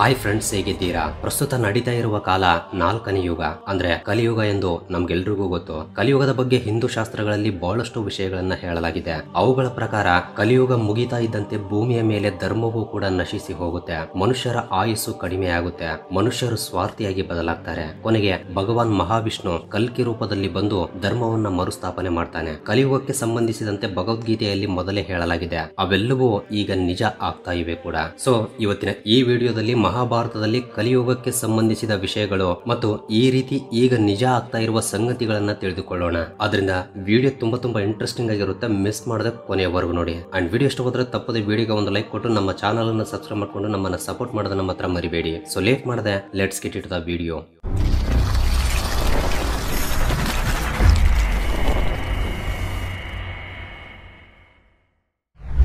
hi friends ಹೇಗಿದ್ದೀರಾ ಪ್ರಸ್ತುತ ನಡೀತಾ ಇರುವ ಕಾಲ ನಾಲ್ಕನೇ ಯುಗ ಅಂದ್ರೆ ಕಲಿಯುಗ ಎಂದು ನಮ್ಗೆಲ್ರಿಗೂ ಗೊತ್ತು ಕಲಿಯುಗದ ಬಗ್ಗೆ ಹಿಂದೂ ಶಾಸ್ತ್ರಗಳಲ್ಲಿ ಬಹಳಷ್ಟು ವಿಷಯಗಳನ್ನ ಹೇಳಲಾಗಿದೆ ಅವುಗಳ ಪ್ರಕಾರ ಕಲಿಯುಗ ಮುಗಿತಾ ಇದ್ದಂತೆ ಭೂಮಿಯ ಮೇಲೆ ಧರ್ಮವೂ ಕೂಡ ನಶಿಸಿ ಹೋಗುತ್ತೆ ಮನುಷ್ಯರ ಆಯುಸ್ಸು ಆಗುತ್ತೆ ಮನುಷ್ಯರು ಸ್ವಾರ್ಥಿಯಾಗಿ ಬದಲಾಗ್ತಾರೆ ಕೊನೆಗೆ ಭಗವಾನ್ ಮಹಾವಿಷ್ಣು ಕಲ್ಕಿ ರೂಪದಲ್ಲಿ ಬಂದು ಧರ್ಮವನ್ನ ಮರುಸ್ಥಾಪನೆ ಮಾಡ್ತಾನೆ ಕಲಿಯುಗಕ್ಕೆ ಸಂಬಂಧಿಸಿದಂತೆ ಭಗವದ್ಗೀತೆಯಲ್ಲಿ ಮೊದಲೇ ಹೇಳಲಾಗಿದೆ ಅವೆಲ್ಲವೂ ಈಗ ನಿಜ ಆಗ್ತಾ ಇವೆ ಕೂಡ ಸೊ ಇವತ್ತಿನ ಈ ವಿಡಿಯೋದಲ್ಲಿ ಮಹಾಭಾರತದಲ್ಲಿ ಕಲಿಯುಗಕ್ಕೆ ಸಂಬಂಧಿಸಿದ ವಿಷಯಗಳು ಮತ್ತು ಈ ರೀತಿ ಈಗ ನಿಜ ಆಗ್ತಾ ಇರುವ ಸಂಗತಿಗಳನ್ನ ತಿಳಿದುಕೊಳ್ಳೋಣ ಅದರಿಂದ ವಿಡಿಯೋ ತುಂಬಾ ತುಂಬಾ ಇಂಟ್ರೆಸ್ಟಿಂಗ್ ಆಗಿರುತ್ತೆ ಮಿಸ್ ಮಾಡದೆ ಕೊನೆಯವರೆಗೂ ನೋಡಿ ಅಂಡ್ ವಿಡಿಯೋ ಇಷ್ಟ ಹೋದ್ರೆ ತಪ್ಪದೆ ವಿಡಿಯೋಗೆ ಒಂದು ಲೈಕ್ ಕೊಟ್ಟು ನಮ್ಮ ಚಾನಲ್ ಅನ್ನು ಸಬ್ಸ್ಕ್ರೈಬ್ ಮಾಡಿಕೊಂಡು ನಮ್ಮನ್ನ ಸಪೋರ್ಟ್ ಮಾಡೋದನ್ನ ಮಾತ್ರ ಮರಿಬೇಡಿ ಸೊ ಲೇಟ್ ಮಾಡದೆ let's get it the video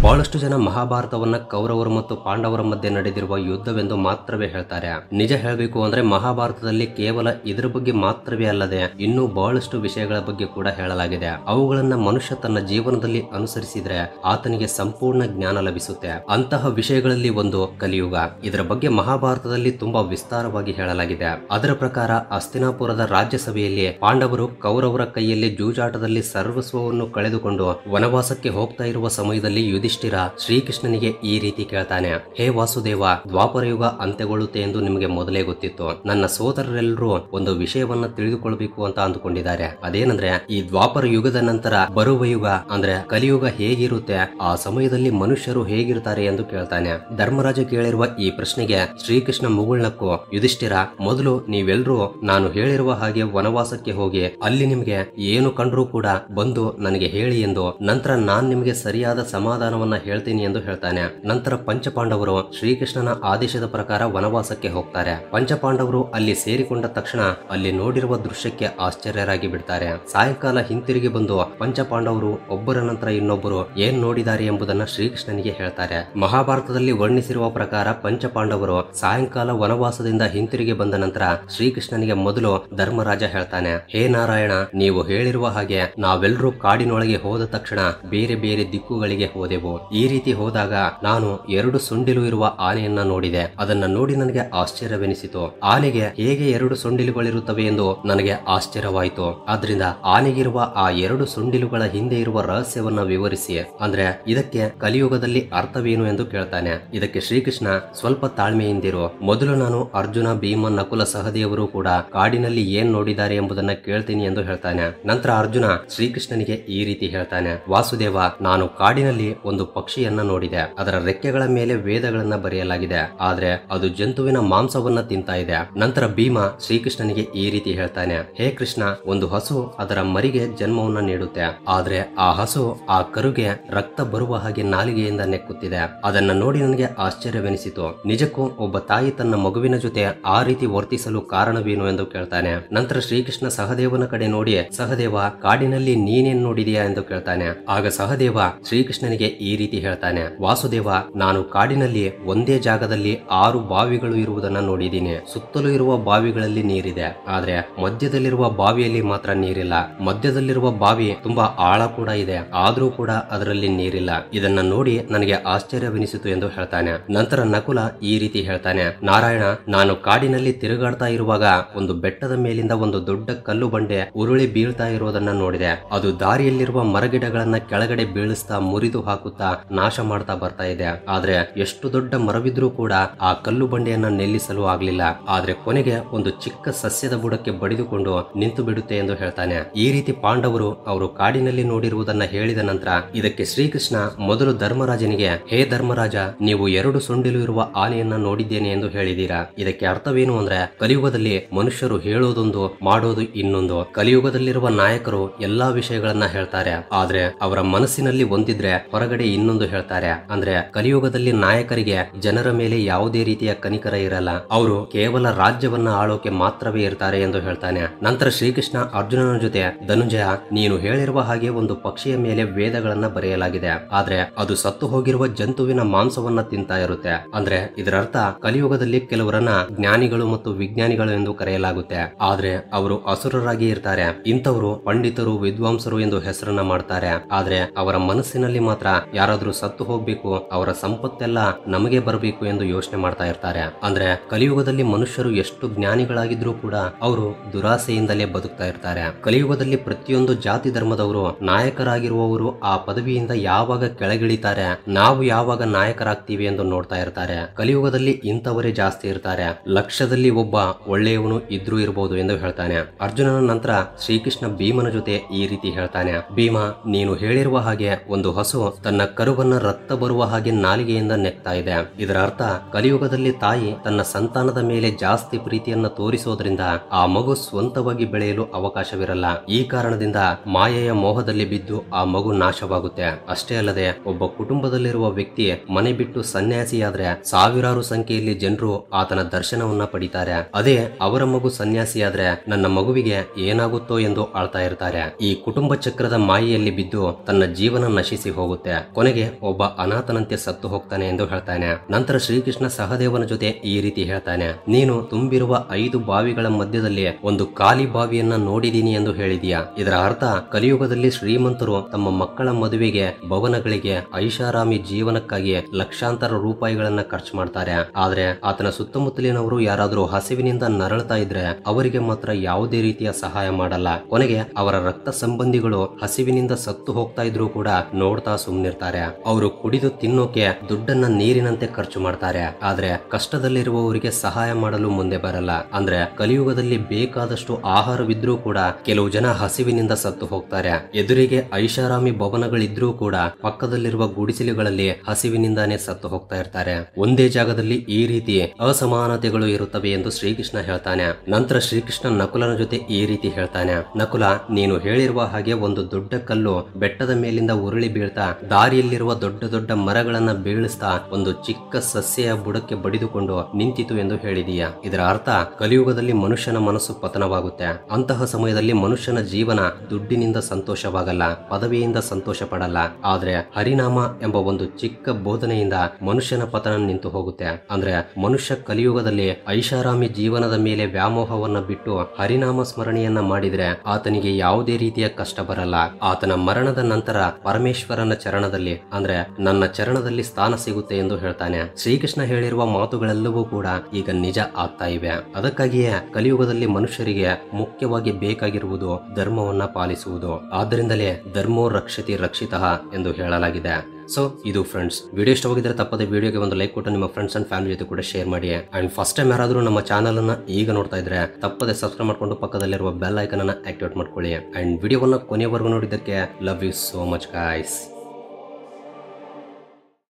ಬಹಳಷ್ಟು ಜನ ಮಹಾಭಾರತವನ್ನ ಕೌರವರು ಮತ್ತು ಪಾಂಡವರ ಮಧ್ಯೆ ನಡೆದಿರುವ ಯುದ್ಧವೆಂದು ಮಾತ್ರವೇ ಹೇಳ್ತಾರೆ ನಿಜ ಹೇಳಬೇಕು ಅಂದ್ರೆ ಮಹಾಭಾರತದಲ್ಲಿ ಕೇವಲ ಇದರ ಬಗ್ಗೆ ಮಾತ್ರವೇ ಅಲ್ಲದೆ ಇನ್ನೂ ಬಹಳಷ್ಟು ವಿಷಯಗಳ ಬಗ್ಗೆ ಕೂಡ ಹೇಳಲಾಗಿದೆ ಅವುಗಳನ್ನ ಮನುಷ್ಯ ತನ್ನ ಜೀವನದಲ್ಲಿ ಅನುಸರಿಸಿದ್ರೆ ಆತನಿಗೆ ಸಂಪೂರ್ಣ ಜ್ಞಾನ ಲಭಿಸುತ್ತೆ ಅಂತಹ ವಿಷಯಗಳಲ್ಲಿ ಒಂದು ಕಲಿಯುಗ ಇದರ ಬಗ್ಗೆ ಮಹಾಭಾರತದಲ್ಲಿ ತುಂಬಾ ವಿಸ್ತಾರವಾಗಿ ಹೇಳಲಾಗಿದೆ ಅದರ ಪ್ರಕಾರ ಅಸ್ತಿನಾಪುರದ ರಾಜ್ಯಸಭೆಯಲ್ಲಿ ಪಾಂಡವರು ಕೌರವರ ಕೈಯಲ್ಲಿ ಜೂಜಾಟದಲ್ಲಿ ಸರ್ವಸ್ವವನ್ನು ಕಳೆದುಕೊಂಡು ವನವಾಸಕ್ಕೆ ಹೋಗ್ತಾ ಇರುವ ಸಮಯದಲ್ಲಿ ಯುಧಿಷ್ ಯುಧಿಷ್ಠಿರ ಶ್ರೀಕೃಷ್ಣನಿಗೆ ಈ ರೀತಿ ಕೇಳ್ತಾನೆ ಹೇ ವಾಸುದೇವ ದ್ವಾಪರಯುಗ ಅಂತ್ಯಗೊಳ್ಳುತ್ತೆ ಎಂದು ನಿಮಗೆ ಮೊದಲೇ ಗೊತ್ತಿತ್ತು ನನ್ನ ಸೋದರರೆಲ್ಲರೂ ಒಂದು ವಿಷಯವನ್ನ ತಿಳಿದುಕೊಳ್ಬೇಕು ಅಂತ ಅಂದುಕೊಂಡಿದ್ದಾರೆ ಅದೇನಂದ್ರೆ ಈ ದ್ವಾಪರ ಯುಗದ ನಂತರ ಬರುವ ಯುಗ ಅಂದ್ರೆ ಕಲಿಯುಗ ಹೇಗಿರುತ್ತೆ ಆ ಸಮಯದಲ್ಲಿ ಮನುಷ್ಯರು ಹೇಗಿರ್ತಾರೆ ಎಂದು ಕೇಳ್ತಾನೆ ಧರ್ಮರಾಜ ಕೇಳಿರುವ ಈ ಪ್ರಶ್ನೆಗೆ ಶ್ರೀಕೃಷ್ಣ ಮುಗುಳ್ನಕ್ಕೂ ಯುಧಿಷ್ಠಿರ ಮೊದಲು ನೀವೆಲ್ಲರೂ ನಾನು ಹೇಳಿರುವ ಹಾಗೆ ವನವಾಸಕ್ಕೆ ಹೋಗಿ ಅಲ್ಲಿ ನಿಮ್ಗೆ ಏನು ಕಂಡ್ರೂ ಕೂಡ ಬಂದು ನನಗೆ ಹೇಳಿ ಎಂದು ನಂತರ ನಾನ್ ನಿಮ್ಗೆ ಸರಿಯಾದ ಸಮಾಧಾನವನ್ನು ಕಾರಣವನ್ನ ಹೇಳ್ತೀನಿ ಎಂದು ಹೇಳ್ತಾನೆ ನಂತರ ಪಂಚಪಾಂಡವರು ಶ್ರೀಕೃಷ್ಣನ ಆದೇಶದ ಪ್ರಕಾರ ವನವಾಸಕ್ಕೆ ಹೋಗ್ತಾರೆ ಪಂಚಪಾಂಡವರು ಅಲ್ಲಿ ಸೇರಿಕೊಂಡ ತಕ್ಷಣ ಅಲ್ಲಿ ನೋಡಿರುವ ದೃಶ್ಯಕ್ಕೆ ಆಶ್ಚರ್ಯರಾಗಿ ಬಿಡ್ತಾರೆ ಸಾಯಂಕಾಲ ಹಿಂತಿರುಗಿ ಬಂದು ಪಂಚಪಾಂಡವರು ಒಬ್ಬರ ನಂತರ ಇನ್ನೊಬ್ಬರು ಏನ್ ನೋಡಿದ್ದಾರೆ ಎಂಬುದನ್ನ ಶ್ರೀಕೃಷ್ಣನಿಗೆ ಹೇಳ್ತಾರೆ ಮಹಾಭಾರತದಲ್ಲಿ ವರ್ಣಿಸಿರುವ ಪ್ರಕಾರ ಪಂಚಪಾಂಡವರು ಸಾಯಂಕಾಲ ವನವಾಸದಿಂದ ಹಿಂತಿರುಗಿ ಬಂದ ನಂತರ ಶ್ರೀಕೃಷ್ಣನಿಗೆ ಮೊದಲು ಧರ್ಮರಾಜ ಹೇಳ್ತಾನೆ ಹೇ ನಾರಾಯಣ ನೀವು ಹೇಳಿರುವ ಹಾಗೆ ನಾವೆಲ್ಲರೂ ಕಾಡಿನೊಳಗೆ ಹೋದ ತಕ್ಷಣ ಬೇರೆ ಬೇರೆ ದಿಕ್ಕುಗಳಿಗೆ ಹೋದೆವು ಈ ರೀತಿ ಹೋದಾಗ ನಾನು ಎರಡು ಸುಂಡಿಲು ಇರುವ ಆನೆಯನ್ನ ನೋಡಿದೆ ಅದನ್ನ ನೋಡಿ ನನಗೆ ಆಶ್ಚರ್ಯವೆನಿಸಿತು ಆನೆಗೆ ಹೇಗೆ ಎರಡು ಸುಂಡಿಲುಗಳಿರುತ್ತವೆ ಎಂದು ನನಗೆ ಆಶ್ಚರ್ಯವಾಯಿತು ಆದ್ರಿಂದ ಆನೆಗಿರುವ ಆ ಎರಡು ಸುಂಡಿಲುಗಳ ಹಿಂದೆ ಇರುವ ರಹಸ್ಯವನ್ನ ವಿವರಿಸಿ ಅಂದ್ರೆ ಇದಕ್ಕೆ ಕಲಿಯುಗದಲ್ಲಿ ಅರ್ಥವೇನು ಎಂದು ಕೇಳ್ತಾನೆ ಇದಕ್ಕೆ ಶ್ರೀಕೃಷ್ಣ ಸ್ವಲ್ಪ ತಾಳ್ಮೆಯಿಂದಿರು ಮೊದಲು ನಾನು ಅರ್ಜುನ ಭೀಮ ನಕುಲ ಸಹದಿಯವರು ಕೂಡ ಕಾಡಿನಲ್ಲಿ ಏನ್ ನೋಡಿದ್ದಾರೆ ಎಂಬುದನ್ನ ಕೇಳ್ತೀನಿ ಎಂದು ಹೇಳ್ತಾನೆ ನಂತರ ಅರ್ಜುನ ಶ್ರೀಕೃಷ್ಣನಿಗೆ ಈ ರೀತಿ ಹೇಳ್ತಾನೆ ವಾಸುದೇವ ನಾನು ಕಾಡಿನಲ್ಲಿ ಒಂದು ಪಕ್ಷಿಯನ್ನ ನೋಡಿದೆ ಅದರ ರೆಕ್ಕೆಗಳ ಮೇಲೆ ವೇದಗಳನ್ನ ಬರೆಯಲಾಗಿದೆ ಆದ್ರೆ ಅದು ಜಂತುವಿನ ಮಾಂಸವನ್ನ ತಿಂತಾ ಇದೆ ನಂತರ ಭೀಮ ಶ್ರೀಕೃಷ್ಣನಿಗೆ ಈ ರೀತಿ ಹೇಳ್ತಾನೆ ಹೇ ಕೃಷ್ಣ ಒಂದು ಹಸು ಅದರ ಮರಿಗೆ ಜನ್ಮವನ್ನ ನೀಡುತ್ತೆ ಆದ್ರೆ ಆ ಹಸು ಆ ಕರುಗೆ ರಕ್ತ ಬರುವ ಹಾಗೆ ನಾಲಿಗೆಯಿಂದ ನೆಕ್ಕುತ್ತಿದೆ ಅದನ್ನ ನೋಡಿ ನನಗೆ ಆಶ್ಚರ್ಯವೆನಿಸಿತು ನಿಜಕ್ಕೂ ಒಬ್ಬ ತಾಯಿ ತನ್ನ ಮಗುವಿನ ಜೊತೆ ಆ ರೀತಿ ವರ್ತಿಸಲು ಕಾರಣವೇನು ಎಂದು ಕೇಳ್ತಾನೆ ನಂತರ ಶ್ರೀಕೃಷ್ಣ ಸಹದೇವನ ಕಡೆ ನೋಡಿ ಸಹದೇವ ಕಾಡಿನಲ್ಲಿ ನೀನೇನ್ ನೋಡಿದೀಯಾ ಎಂದು ಕೇಳ್ತಾನೆ ಆಗ ಸಹದೇವ ಶ್ರೀಕೃಷ್ಣನಿಗೆ ಈ ಈ ರೀತಿ ಹೇಳ್ತಾನೆ ವಾಸುದೇವ ನಾನು ಕಾಡಿನಲ್ಲಿ ಒಂದೇ ಜಾಗದಲ್ಲಿ ಆರು ಬಾವಿಗಳು ಇರುವುದನ್ನ ನೋಡಿದೀನಿ ಸುತ್ತಲೂ ಇರುವ ಬಾವಿಗಳಲ್ಲಿ ನೀರಿದೆ ಆದ್ರೆ ಮಧ್ಯದಲ್ಲಿರುವ ಬಾವಿಯಲ್ಲಿ ಮಾತ್ರ ನೀರಿಲ್ಲ ಮಧ್ಯದಲ್ಲಿರುವ ಬಾವಿ ತುಂಬಾ ಆಳ ಕೂಡ ಇದೆ ಆದ್ರೂ ಕೂಡ ಅದರಲ್ಲಿ ನೀರಿಲ್ಲ ಇದನ್ನ ನೋಡಿ ನನಗೆ ಆಶ್ಚರ್ಯವೆನಿಸಿತು ಎಂದು ಹೇಳ್ತಾನೆ ನಂತರ ನಕುಲ ಈ ರೀತಿ ಹೇಳ್ತಾನೆ ನಾರಾಯಣ ನಾನು ಕಾಡಿನಲ್ಲಿ ತಿರುಗಾಡ್ತಾ ಇರುವಾಗ ಒಂದು ಬೆಟ್ಟದ ಮೇಲಿಂದ ಒಂದು ದೊಡ್ಡ ಕಲ್ಲು ಬಂಡೆ ಉರುಳಿ ಬೀಳ್ತಾ ಇರುವುದನ್ನ ನೋಡಿದೆ ಅದು ದಾರಿಯಲ್ಲಿರುವ ಮರಗಿಡಗಳನ್ನ ಕೆಳಗಡೆ ಬೀಳಿಸ್ತಾ ಮುರಿದು ಹಾಕುತ್ತಾ ಮಾಡ್ತಾ ನಾಶ ಮಾಡ್ತಾ ಬರ್ತಾ ಇದೆ ಆದ್ರೆ ಎಷ್ಟು ದೊಡ್ಡ ಮರವಿದ್ರೂ ಕೂಡ ಆ ಕಲ್ಲು ಬಂಡೆಯನ್ನ ನಿಲ್ಲಿಸಲು ಆಗ್ಲಿಲ್ಲ ಆದ್ರೆ ಕೊನೆಗೆ ಒಂದು ಚಿಕ್ಕ ಸಸ್ಯದ ಬುಡಕ್ಕೆ ಬಡಿದುಕೊಂಡು ನಿಂತು ಬಿಡುತ್ತೆ ಎಂದು ಹೇಳ್ತಾನೆ ಈ ರೀತಿ ಪಾಂಡವರು ಅವರು ಕಾಡಿನಲ್ಲಿ ನೋಡಿರುವುದನ್ನ ಹೇಳಿದ ನಂತರ ಇದಕ್ಕೆ ಶ್ರೀಕೃಷ್ಣ ಮೊದಲು ಧರ್ಮರಾಜನಿಗೆ ಹೇ ಧರ್ಮರಾಜ ನೀವು ಎರಡು ಸೊಂಡಿಲು ಇರುವ ಆನೆಯನ್ನ ನೋಡಿದ್ದೇನೆ ಎಂದು ಹೇಳಿದೀರಾ ಇದಕ್ಕೆ ಅರ್ಥವೇನು ಅಂದ್ರೆ ಕಲಿಯುಗದಲ್ಲಿ ಮನುಷ್ಯರು ಹೇಳೋದೊಂದು ಮಾಡೋದು ಇನ್ನೊಂದು ಕಲಿಯುಗದಲ್ಲಿರುವ ನಾಯಕರು ಎಲ್ಲಾ ವಿಷಯಗಳನ್ನ ಹೇಳ್ತಾರೆ ಆದ್ರೆ ಅವರ ಮನಸ್ಸಿನಲ್ಲಿ ಒಂದಿದ್ರೆ ಹೊರಗಡೆ ಇನ್ನೊಂದು ಹೇಳ್ತಾರೆ ಅಂದ್ರೆ ಕಲಿಯುಗದಲ್ಲಿ ನಾಯಕರಿಗೆ ಜನರ ಮೇಲೆ ಯಾವುದೇ ರೀತಿಯ ಕನಿಕರ ಇರಲ್ಲ ಅವರು ಕೇವಲ ರಾಜ್ಯವನ್ನ ಆಳೋಕೆ ಮಾತ್ರವೇ ಇರ್ತಾರೆ ಎಂದು ಹೇಳ್ತಾನೆ ನಂತರ ಶ್ರೀಕೃಷ್ಣ ಅರ್ಜುನನ ಜೊತೆ ಧನುಜಯ ನೀನು ಹೇಳಿರುವ ಹಾಗೆ ಒಂದು ಪಕ್ಷಿಯ ಮೇಲೆ ವೇದಗಳನ್ನ ಬರೆಯಲಾಗಿದೆ ಆದ್ರೆ ಅದು ಸತ್ತು ಹೋಗಿರುವ ಜಂತುವಿನ ಮಾಂಸವನ್ನ ತಿಂತಾ ಇರುತ್ತೆ ಅಂದ್ರೆ ಇದರರ್ಥ ಕಲಿಯುಗದಲ್ಲಿ ಕೆಲವರನ್ನ ಜ್ಞಾನಿಗಳು ಮತ್ತು ವಿಜ್ಞಾನಿಗಳು ಎಂದು ಕರೆಯಲಾಗುತ್ತೆ ಆದ್ರೆ ಅವರು ಅಸುರರಾಗಿ ಇರ್ತಾರೆ ಇಂಥವರು ಪಂಡಿತರು ವಿದ್ವಾಂಸರು ಎಂದು ಹೆಸರನ್ನ ಮಾಡ್ತಾರೆ ಆದ್ರೆ ಅವರ ಮನಸ್ಸಿನಲ್ಲಿ ಮಾತ್ರ ಯಾರಾದ್ರೂ ಸತ್ತು ಹೋಗ್ಬೇಕು ಅವರ ಸಂಪತ್ತೆಲ್ಲ ನಮಗೆ ಬರಬೇಕು ಎಂದು ಯೋಚನೆ ಮಾಡ್ತಾ ಇರ್ತಾರೆ ಅಂದ್ರೆ ಕಲಿಯುಗದಲ್ಲಿ ಮನುಷ್ಯರು ಎಷ್ಟು ಜ್ಞಾನಿಗಳಾಗಿದ್ರೂ ಕೂಡ ಅವರು ದುರಾಸೆಯಿಂದಲೇ ಬದುಕ್ತಾ ಇರ್ತಾರೆ ಕಲಿಯುಗದಲ್ಲಿ ಪ್ರತಿಯೊಂದು ಜಾತಿ ಧರ್ಮದವರು ನಾಯಕರಾಗಿರುವವರು ಆ ಪದವಿಯಿಂದ ಯಾವಾಗ ಕೆಳಗಿಳಿತಾರೆ ನಾವು ಯಾವಾಗ ನಾಯಕರಾಗ್ತೀವಿ ಎಂದು ನೋಡ್ತಾ ಇರ್ತಾರೆ ಕಲಿಯುಗದಲ್ಲಿ ಇಂಥವರೇ ಜಾಸ್ತಿ ಇರ್ತಾರೆ ಲಕ್ಷ್ಯದಲ್ಲಿ ಒಬ್ಬ ಒಳ್ಳೆಯವನು ಇದ್ರೂ ಇರಬಹುದು ಎಂದು ಹೇಳ್ತಾನೆ ಅರ್ಜುನನ ನಂತರ ಶ್ರೀಕೃಷ್ಣ ಭೀಮನ ಜೊತೆ ಈ ರೀತಿ ಹೇಳ್ತಾನೆ ಭೀಮ ನೀನು ಹೇಳಿರುವ ಹಾಗೆ ಒಂದು ಹಸು ತನ್ನ ಕರುವನ್ನ ರಕ್ತ ಬರುವ ಹಾಗೆ ನಾಲಿಗೆಯಿಂದ ನೆಕ್ತಾ ಇದೆ ಇದರ ಅರ್ಥ ಕಲಿಯುಗದಲ್ಲಿ ತಾಯಿ ತನ್ನ ಸಂತಾನದ ಮೇಲೆ ಜಾಸ್ತಿ ಪ್ರೀತಿಯನ್ನ ತೋರಿಸೋದ್ರಿಂದ ಆ ಮಗು ಸ್ವಂತವಾಗಿ ಬೆಳೆಯಲು ಅವಕಾಶವಿರಲ್ಲ ಈ ಕಾರಣದಿಂದ ಮಾಯೆಯ ಮೋಹದಲ್ಲಿ ಬಿದ್ದು ಆ ಮಗು ನಾಶವಾಗುತ್ತೆ ಅಷ್ಟೇ ಅಲ್ಲದೆ ಒಬ್ಬ ಕುಟುಂಬದಲ್ಲಿರುವ ವ್ಯಕ್ತಿ ಮನೆ ಬಿಟ್ಟು ಸನ್ಯಾಸಿಯಾದ್ರೆ ಸಾವಿರಾರು ಸಂಖ್ಯೆಯಲ್ಲಿ ಜನರು ಆತನ ದರ್ಶನವನ್ನ ಪಡಿತಾರೆ ಅದೇ ಅವರ ಮಗು ಸನ್ಯಾಸಿಯಾದ್ರೆ ನನ್ನ ಮಗುವಿಗೆ ಏನಾಗುತ್ತೋ ಎಂದು ಆಳ್ತಾ ಇರ್ತಾರೆ ಈ ಕುಟುಂಬ ಚಕ್ರದ ಮಾಯೆಯಲ್ಲಿ ಬಿದ್ದು ತನ್ನ ಜೀವನ ನಶಿಸಿ ಹೋಗುತ್ತೆ ಕೊನೆಗೆ ಒಬ್ಬ ಅನಾಥನಂತೆ ಸತ್ತು ಹೋಗ್ತಾನೆ ಎಂದು ಹೇಳ್ತಾನೆ ನಂತರ ಶ್ರೀಕೃಷ್ಣ ಸಹದೇವನ ಜೊತೆ ಈ ರೀತಿ ಹೇಳ್ತಾನೆ ನೀನು ತುಂಬಿರುವ ಐದು ಬಾವಿಗಳ ಮಧ್ಯದಲ್ಲಿ ಒಂದು ಖಾಲಿ ಬಾವಿಯನ್ನ ನೋಡಿದೀನಿ ಎಂದು ಹೇಳಿದೀಯ ಇದರ ಅರ್ಥ ಕಲಿಯುಗದಲ್ಲಿ ಶ್ರೀಮಂತರು ತಮ್ಮ ಮಕ್ಕಳ ಮದುವೆಗೆ ಭವನಗಳಿಗೆ ಐಷಾರಾಮಿ ಜೀವನಕ್ಕಾಗಿ ಲಕ್ಷಾಂತರ ರೂಪಾಯಿಗಳನ್ನ ಖರ್ಚು ಮಾಡ್ತಾರೆ ಆದ್ರೆ ಆತನ ಸುತ್ತಮುತ್ತಲಿನವರು ಯಾರಾದರೂ ಹಸಿವಿನಿಂದ ನರಳ್ತಾ ಇದ್ರೆ ಅವರಿಗೆ ಮಾತ್ರ ಯಾವುದೇ ರೀತಿಯ ಸಹಾಯ ಮಾಡಲ್ಲ ಕೊನೆಗೆ ಅವರ ರಕ್ತ ಸಂಬಂಧಿಗಳು ಹಸಿವಿನಿಂದ ಸತ್ತು ಹೋಗ್ತಾ ಇದ್ರು ಕೂಡ ನೋಡ್ತಾ ಸುಮ್ಮನಿರ್ತಾರೆ ಮಾಡ್ತಾರೆ ಅವರು ಕುಡಿದು ತಿನ್ನೋಕೆ ದುಡ್ಡನ್ನ ನೀರಿನಂತೆ ಖರ್ಚು ಮಾಡ್ತಾರೆ ಆದ್ರೆ ಕಷ್ಟದಲ್ಲಿರುವವರಿಗೆ ಸಹಾಯ ಮಾಡಲು ಮುಂದೆ ಬರಲ್ಲ ಅಂದ್ರೆ ಕಲಿಯುಗದಲ್ಲಿ ಬೇಕಾದಷ್ಟು ಆಹಾರವಿದ್ರೂ ಕೂಡ ಕೆಲವು ಜನ ಹಸಿವಿನಿಂದ ಸತ್ತು ಹೋಗ್ತಾರೆ ಎದುರಿಗೆ ಐಷಾರಾಮಿ ಭವನಗಳಿದ್ರೂ ಕೂಡ ಪಕ್ಕದಲ್ಲಿರುವ ಗುಡಿಸಲುಗಳಲ್ಲಿ ಹಸಿವಿನಿಂದಾನೇ ಸತ್ತು ಹೋಗ್ತಾ ಇರ್ತಾರೆ ಒಂದೇ ಜಾಗದಲ್ಲಿ ಈ ರೀತಿ ಅಸಮಾನತೆಗಳು ಇರುತ್ತವೆ ಎಂದು ಶ್ರೀಕೃಷ್ಣ ಹೇಳ್ತಾನೆ ನಂತರ ಶ್ರೀಕೃಷ್ಣ ನಕುಲನ ಜೊತೆ ಈ ರೀತಿ ಹೇಳ್ತಾನೆ ನಕುಲ ನೀನು ಹೇಳಿರುವ ಹಾಗೆ ಒಂದು ದೊಡ್ಡ ಕಲ್ಲು ಬೆಟ್ಟದ ಮೇಲಿಂದ ಉರುಳಿ ಬೀಳ್ತಾ ದಾರಿ ದಾರಿಯಲ್ಲಿರುವ ದೊಡ್ಡ ದೊಡ್ಡ ಮರಗಳನ್ನ ಬೀಳಿಸ್ತಾ ಒಂದು ಚಿಕ್ಕ ಸಸ್ಯ ಬುಡಕ್ಕೆ ಬಡಿದುಕೊಂಡು ನಿಂತಿತು ಎಂದು ಹೇಳಿದೀಯ ಇದರ ಅರ್ಥ ಕಲಿಯುಗದಲ್ಲಿ ಮನುಷ್ಯನ ಮನಸ್ಸು ಪತನವಾಗುತ್ತೆ ಅಂತಹ ಸಮಯದಲ್ಲಿ ಮನುಷ್ಯನ ಜೀವನ ದುಡ್ಡಿನಿಂದ ಸಂತೋಷವಾಗಲ್ಲ ಪದವಿಯಿಂದ ಸಂತೋಷ ಪಡಲ್ಲ ಆದ್ರೆ ಹರಿನಾಮ ಎಂಬ ಒಂದು ಚಿಕ್ಕ ಬೋಧನೆಯಿಂದ ಮನುಷ್ಯನ ಪತನ ನಿಂತು ಹೋಗುತ್ತೆ ಅಂದ್ರೆ ಮನುಷ್ಯ ಕಲಿಯುಗದಲ್ಲಿ ಐಷಾರಾಮಿ ಜೀವನದ ಮೇಲೆ ವ್ಯಾಮೋಹವನ್ನ ಬಿಟ್ಟು ಹರಿನಾಮ ಸ್ಮರಣೆಯನ್ನ ಮಾಡಿದ್ರೆ ಆತನಿಗೆ ಯಾವುದೇ ರೀತಿಯ ಕಷ್ಟ ಬರಲ್ಲ ಆತನ ಮರಣದ ನಂತರ ಪರಮೇಶ್ವರನ ಚರಣದಲ್ಲಿ ಅಂದ್ರೆ ನನ್ನ ಚರಣದಲ್ಲಿ ಸ್ಥಾನ ಸಿಗುತ್ತೆ ಎಂದು ಹೇಳ್ತಾನೆ ಶ್ರೀಕೃಷ್ಣ ಹೇಳಿರುವ ಮಾತುಗಳೆಲ್ಲವೂ ಕೂಡ ಈಗ ನಿಜ ಆಗ್ತಾ ಇವೆ ಅದಕ್ಕಾಗಿಯೇ ಕಲಿಯುಗದಲ್ಲಿ ಮನುಷ್ಯರಿಗೆ ಮುಖ್ಯವಾಗಿ ಬೇಕಾಗಿರುವುದು ಧರ್ಮವನ್ನ ಪಾಲಿಸುವುದು ಆದ್ದರಿಂದಲೇ ಧರ್ಮೋ ರಕ್ಷತಿ ರಕ್ಷಿತ ಎಂದು ಹೇಳಲಾಗಿದೆ ಸೊ ಇದು ಫ್ರೆಂಡ್ಸ್ ವಿಡಿಯೋ ಇಷ್ಟವಾಗಿದ್ರೆ ತಪ್ಪದೆ ವಿಡಿಯೋಗೆ ಒಂದು ಲೈಕ್ ಕೊಟ್ಟು ನಿಮ್ಮ ಫ್ರೆಂಡ್ಸ್ ಅಂಡ್ ಫ್ಯಾಮಿಲಿ ಜೊತೆ ಕೂಡ ಶೇರ್ ಮಾಡಿ ಅಂಡ್ ಫಸ್ಟ್ ಟೈಮ್ ಯಾರಾದರೂ ನಮ್ಮ ಚಾನಲ್ ಅನ್ನ ಈಗ ನೋಡ್ತಾ ಇದ್ರೆ ತಪ್ಪದೆ ಸಬ್ಸ್ಕ್ರೈಬ್ ಮಾಡ್ಕೊಂಡು ಪಕ್ಕದಲ್ಲಿರುವ ಬೆಲ್ ಐಕನ್ ಅನ್ನ ಆಕ್ಟಿವೇಟ್ ಮಾಡ್ಕೊಳ್ಳಿ ಅಂಡ್ ವಿಡಿಯೋವನ್ನು ಕೊನೆಯವರೆಗೂ ನೋಡಿದ್ದಕ್ಕೆ love you so much guys